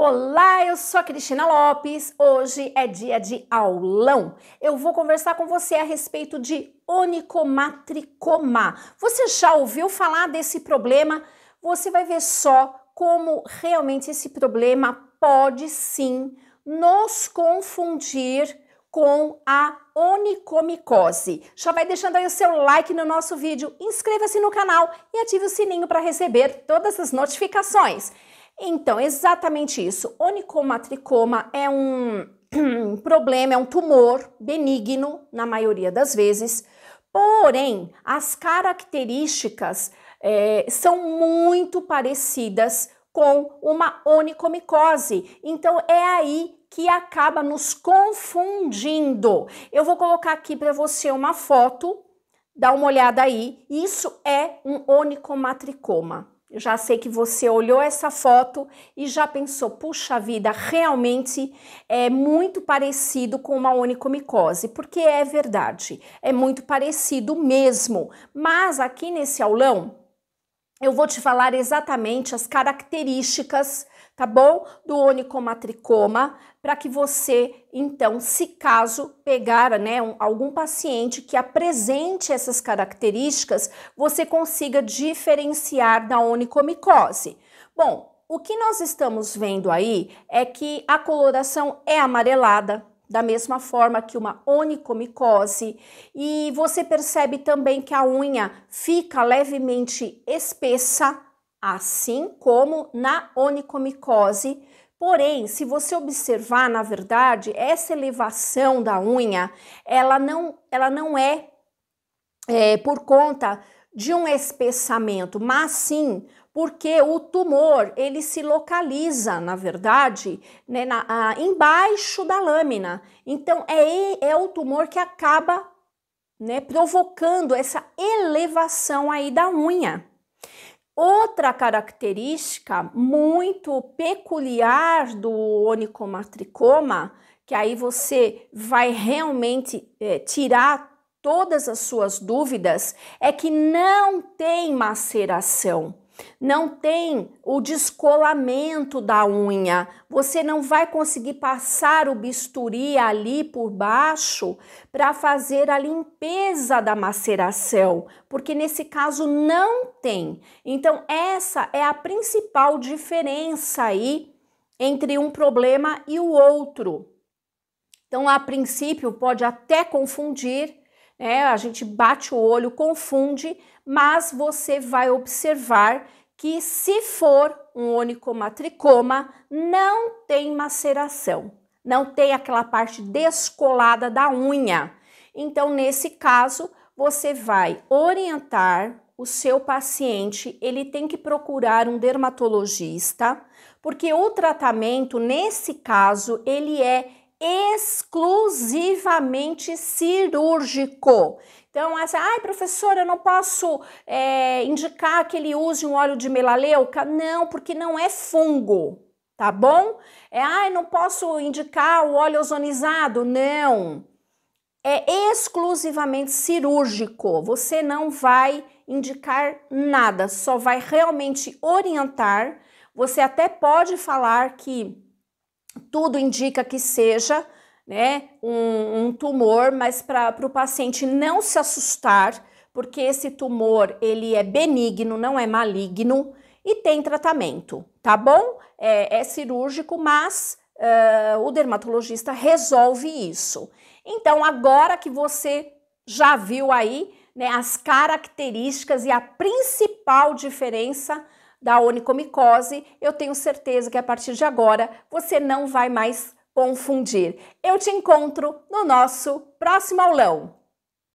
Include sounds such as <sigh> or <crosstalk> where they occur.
Olá, eu sou a Cristina Lopes. Hoje é dia de aulão. Eu vou conversar com você a respeito de onicomatricoma. Você já ouviu falar desse problema? Você vai ver só como realmente esse problema pode sim nos confundir com a onicomicose. Já vai deixando aí o seu like no nosso vídeo, inscreva-se no canal e ative o sininho para receber todas as notificações. Então, exatamente isso. Onicomatricoma é um <clears throat> problema, é um tumor benigno, na maioria das vezes, porém, as características é, são muito parecidas com uma onicomicose. Então, é aí que acaba nos confundindo. Eu vou colocar aqui para você uma foto, dá uma olhada aí. Isso é um onicomatricoma. Eu já sei que você olhou essa foto e já pensou, puxa vida, realmente é muito parecido com uma onicomicose, porque é verdade, é muito parecido mesmo. Mas aqui nesse aulão eu vou te falar exatamente as características, tá bom? Do onicomatricoma, para que você, então, se caso pegar né, um, algum paciente que apresente essas características, você consiga diferenciar da onicomicose. Bom, o que nós estamos vendo aí é que a coloração é amarelada, da mesma forma que uma onicomicose, e você percebe também que a unha fica levemente espessa, assim como na onicomicose. Porém, se você observar, na verdade, essa elevação da unha, ela não, ela não é, é por conta de um espessamento, mas sim porque o tumor ele se localiza, na verdade, né, na, a, embaixo da lâmina. Então é, é o tumor que acaba né, provocando essa elevação aí da unha. Outra característica muito peculiar do onicomatricoma, que aí você vai realmente é, tirar todas as suas dúvidas é que não tem maceração, não tem o descolamento da unha. Você não vai conseguir passar o bisturi ali por baixo para fazer a limpeza da maceração, porque nesse caso não tem. Então essa é a principal diferença aí entre um problema e o outro. Então, a princípio, pode até confundir, né? A gente bate o olho, confunde, mas você vai observar que se for um onicomatricoma, não tem maceração, não tem aquela parte descolada da unha. Então, nesse caso, você vai orientar o seu paciente, ele tem que procurar um dermatologista, porque o tratamento, nesse caso, ele é exclusivamente cirúrgico. Então, essa, ai, professora, eu não posso é, indicar que ele use um óleo de melaleuca? Não, porque não é fungo, tá bom? É, ai, não posso indicar o óleo ozonizado? Não. É exclusivamente cirúrgico. Você não vai indicar nada, só vai realmente orientar. Você até pode falar que tudo indica que seja né, um, um tumor, mas para o paciente não se assustar, porque esse tumor ele é benigno, não é maligno e tem tratamento, tá bom? É, é cirúrgico, mas uh, o dermatologista resolve isso. Então, agora que você já viu aí né, as características e a principal diferença da onicomicose, eu tenho certeza que a partir de agora você não vai mais confundir. Eu te encontro no nosso próximo aulão.